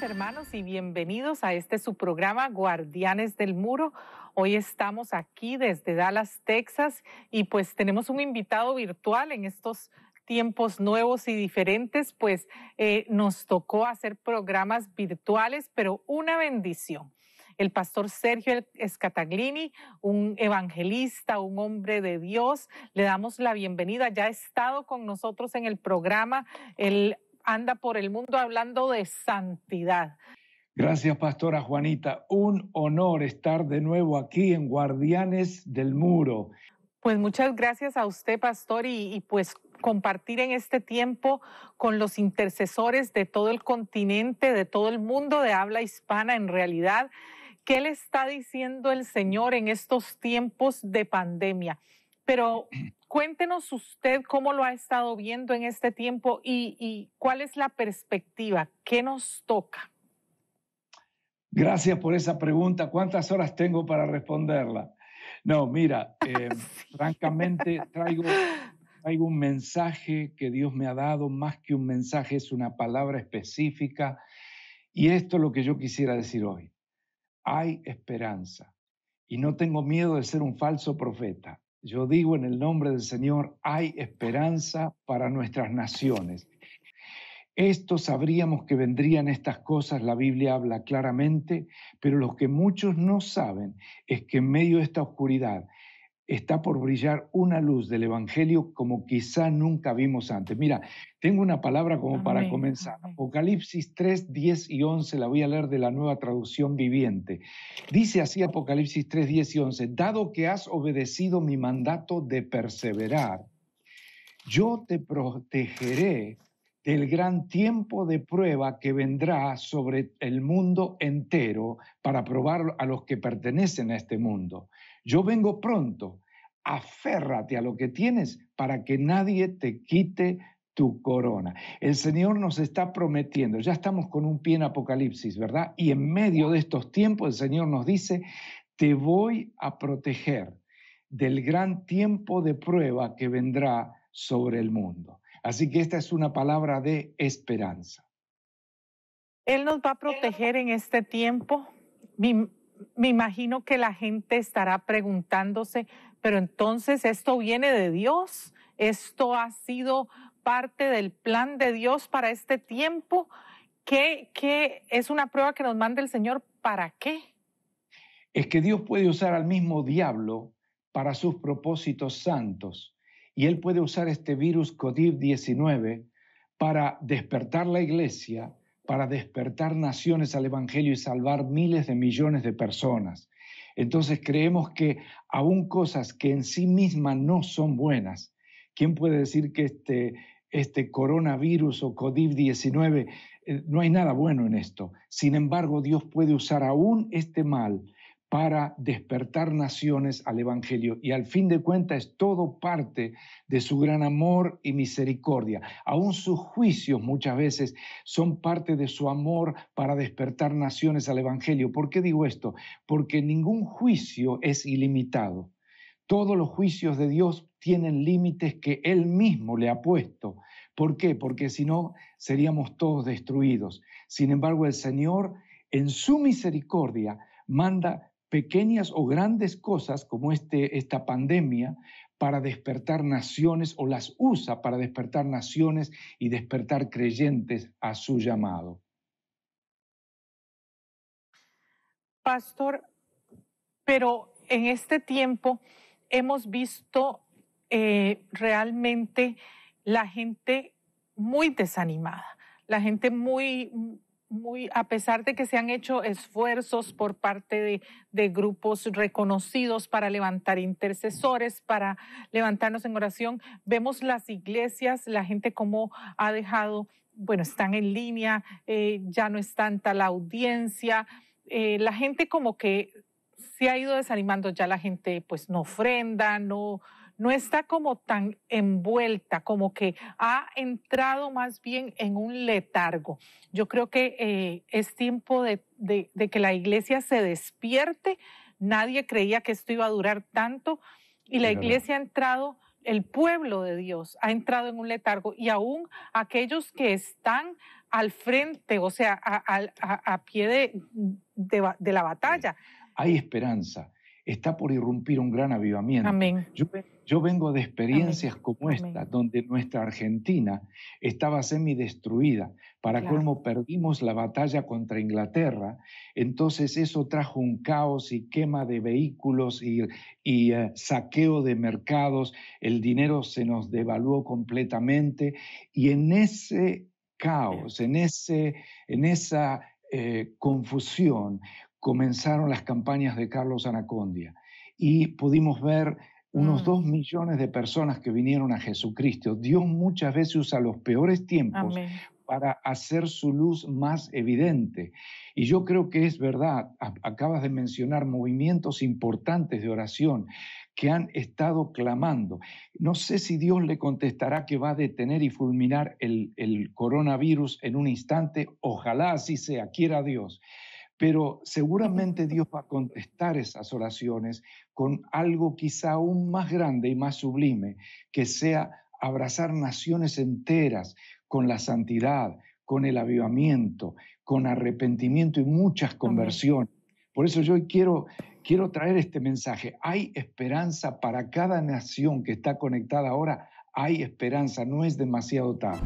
hermanos y bienvenidos a este su programa Guardianes del Muro. Hoy estamos aquí desde Dallas, Texas y pues tenemos un invitado virtual en estos tiempos nuevos y diferentes, pues eh, nos tocó hacer programas virtuales, pero una bendición el pastor Sergio Escataglini, un evangelista, un hombre de Dios. Le damos la bienvenida, ya ha estado con nosotros en el programa. el anda por el mundo hablando de santidad. Gracias, pastora Juanita. Un honor estar de nuevo aquí en Guardianes del Muro. Pues muchas gracias a usted, pastor, y, pues compartir en este tiempo con los intercesores de todo el continente, de todo el mundo de habla hispana en realidad. ¿Qué le está diciendo el Señor en estos tiempos de pandemia? Pero cuéntenos usted cómo lo ha estado viendo en este tiempo y, cuál es la perspectiva, qué nos toca. Gracias por esa pregunta. ¿Cuántas horas tengo para responderla? No, mira, eh, francamente traigo, traigo, un mensaje que Dios me ha dado, más que un mensaje, es una palabra específica. Y esto es lo que yo quisiera decir hoy. Hay esperanza. Y no tengo miedo de ser un falso profeta. Yo digo en el nombre del Señor, hay esperanza para nuestras naciones. Esto sabríamos que vendrían estas cosas, la Biblia habla claramente, pero lo que muchos no saben es que en medio de esta oscuridad está por brillar una luz del Evangelio como quizá nunca vimos antes. Mira, tengo una palabra como para comenzar. Apocalipsis 3, 10 y 11, la voy a leer de la nueva traducción viviente. Dice así Apocalipsis 3, 10 y 11, dado que has obedecido mi mandato de perseverar, yo te protegeré del gran tiempo de prueba que vendrá sobre el mundo entero para probar a los que pertenecen a este mundo yo vengo pronto, aférrate a lo que tienes para que nadie te quite tu corona. El Señor nos está prometiendo, ya estamos con un pie en Apocalipsis, ¿verdad? Y en medio de estos tiempos el Señor nos dice, te voy a proteger del gran tiempo de prueba que vendrá sobre el mundo. Así que esta es una palabra de esperanza. Él nos va a proteger en este tiempo. Mi, me imagino que la gente estará preguntándose, pero entonces esto viene de Dios, esto ha sido parte del plan de Dios para este tiempo, que, es una prueba que nos manda el Señor, ¿para qué? Es que Dios puede usar al mismo diablo para sus propósitos santos y él puede usar este virus COVID-19 para despertar la iglesia para despertar naciones al Evangelio y salvar miles de millones de personas. Entonces creemos que aún cosas que en sí mismas no son buenas, ¿quién puede decir que este, este coronavirus o COVID-19, eh, no hay nada bueno en esto? Sin embargo, Dios puede usar aún este mal para despertar naciones al Evangelio. Y al fin de cuentas es todo parte de su gran amor y misericordia. Aún sus juicios muchas veces son parte de su amor para despertar naciones al Evangelio. ¿Por qué digo esto? Porque ningún juicio es ilimitado. Todos los juicios de Dios tienen límites que Él mismo le ha puesto. ¿Por qué? Porque si no, seríamos todos destruidos. Sin embargo, el Señor, en su misericordia, manda pequeñas o grandes cosas como este, esta pandemia para despertar naciones o las usa para despertar naciones y despertar creyentes a su llamado. Pastor, pero en este tiempo hemos visto eh, realmente la gente muy desanimada, la gente muy, muy, a pesar de que se han hecho esfuerzos por parte de, grupos reconocidos para levantar intercesores, para levantarnos en oración, vemos las iglesias, la gente como ha dejado, bueno, están en línea, eh, ya no es tanta la audiencia, eh, la gente como que se ha ido desanimando, ya la gente pues no ofrenda, no, no está como tan envuelta, como que ha entrado más bien en un letargo. Yo creo que eh, es tiempo de, que la iglesia se despierte. Nadie creía que esto iba a durar tanto y la iglesia ha entrado el pueblo de Dios ha entrado en un letargo y aún aquellos que están al frente, o sea, a, pie de, de, la batalla. Hay esperanza está por irrumpir un gran avivamiento. Yo, vengo de experiencias como esta, donde nuestra Argentina estaba semi destruida... Para cómo colmo, perdimos la batalla contra Inglaterra. Entonces eso trajo un caos y quema de vehículos y, eh, saqueo de mercados. El dinero se nos devaluó completamente. Y en ese caos, en, ese, en esa eh, confusión, comenzaron las campañas de Carlos Anacondia y pudimos ver unos mm. dos millones de personas que vinieron a Jesucristo. Dios muchas veces usa los peores tiempos para hacer su luz más evidente. Y yo creo que es verdad, acabas de mencionar movimientos importantes de oración que han estado clamando. No sé si Dios le contestará que va a detener y fulminar el, el coronavirus en un instante. Ojalá así sea, quiera Dios pero seguramente Dios va a contestar esas oraciones con algo quizá aún más grande y más sublime, que sea abrazar naciones enteras con la santidad, con el avivamiento, con arrepentimiento y muchas conversiones. Por eso yo quiero, quiero traer este mensaje. Hay esperanza para cada nación que está conectada ahora. Hay esperanza, no es demasiado tarde.